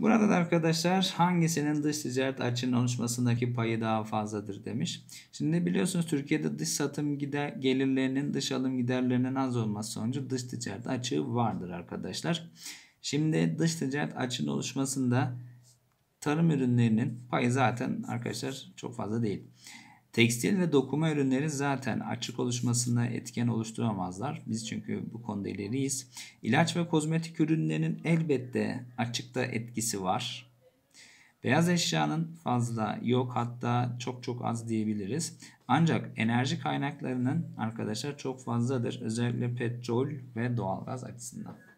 Burada da arkadaşlar hangisinin dış ticaret açının oluşmasındaki payı daha fazladır demiş. Şimdi biliyorsunuz Türkiye'de dış satım gider, gelirlerinin dış alım giderlerinin az olması sonucu dış ticaret açığı vardır arkadaşlar. Şimdi dış ticaret açının oluşmasında tarım ürünlerinin payı zaten arkadaşlar çok fazla değil. Tekstil ve dokuma ürünleri zaten açık oluşmasına etken oluşturamazlar. Biz çünkü bu konuda ileriyiz. İlaç ve kozmetik ürünlerinin elbette açıkta etkisi var. Beyaz eşyanın fazla yok hatta çok çok az diyebiliriz. Ancak enerji kaynaklarının arkadaşlar çok fazladır. Özellikle petrol ve doğalgaz açısından.